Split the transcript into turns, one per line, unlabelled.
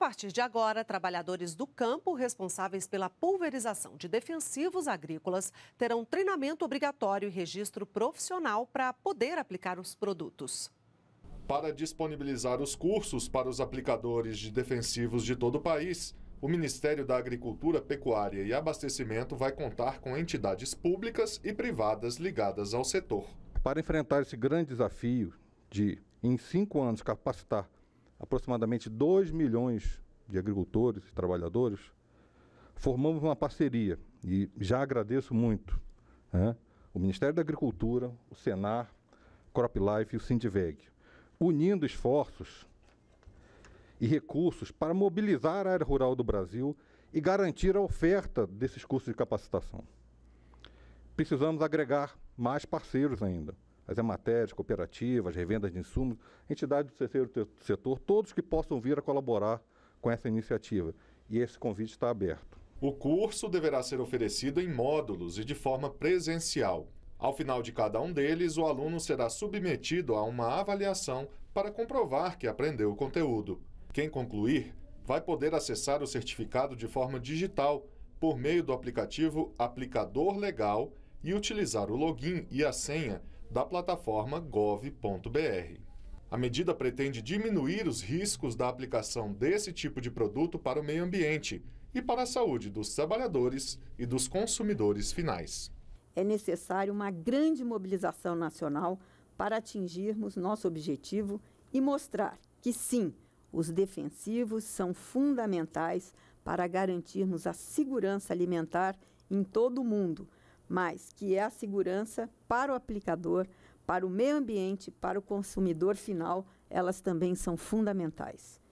A partir de agora, trabalhadores do campo responsáveis pela pulverização de defensivos agrícolas terão treinamento obrigatório e registro profissional para poder aplicar os produtos.
Para disponibilizar os cursos para os aplicadores de defensivos de todo o país, o Ministério da Agricultura, Pecuária e Abastecimento
vai contar com entidades públicas e privadas ligadas ao setor. Para enfrentar esse grande desafio de, em cinco anos, capacitar aproximadamente 2 milhões de agricultores e trabalhadores, formamos uma parceria e já agradeço muito né, o Ministério da Agricultura, o Senar, CropLife e o Sindiveg, unindo esforços e recursos para mobilizar a área rural do Brasil e garantir a oferta desses cursos de capacitação. Precisamos agregar mais parceiros ainda as matérias, cooperativas, revendas de insumos, entidades do terceiro setor, todos que possam vir a colaborar com essa iniciativa. E esse convite está aberto.
O curso deverá ser oferecido em módulos e de forma presencial. Ao final de cada um deles, o aluno será submetido a uma avaliação para comprovar que aprendeu o conteúdo. Quem concluir vai poder acessar o certificado de forma digital por meio do aplicativo Aplicador Legal e utilizar o login e a senha da plataforma gov.br. A medida pretende diminuir os riscos da aplicação desse tipo de produto para o meio ambiente e para a saúde dos trabalhadores e dos consumidores finais.
É necessário uma grande mobilização nacional para atingirmos nosso objetivo e mostrar que, sim, os defensivos são fundamentais para garantirmos a segurança alimentar em todo o mundo mas que é a segurança para o aplicador, para o meio ambiente, para o consumidor final, elas também são fundamentais.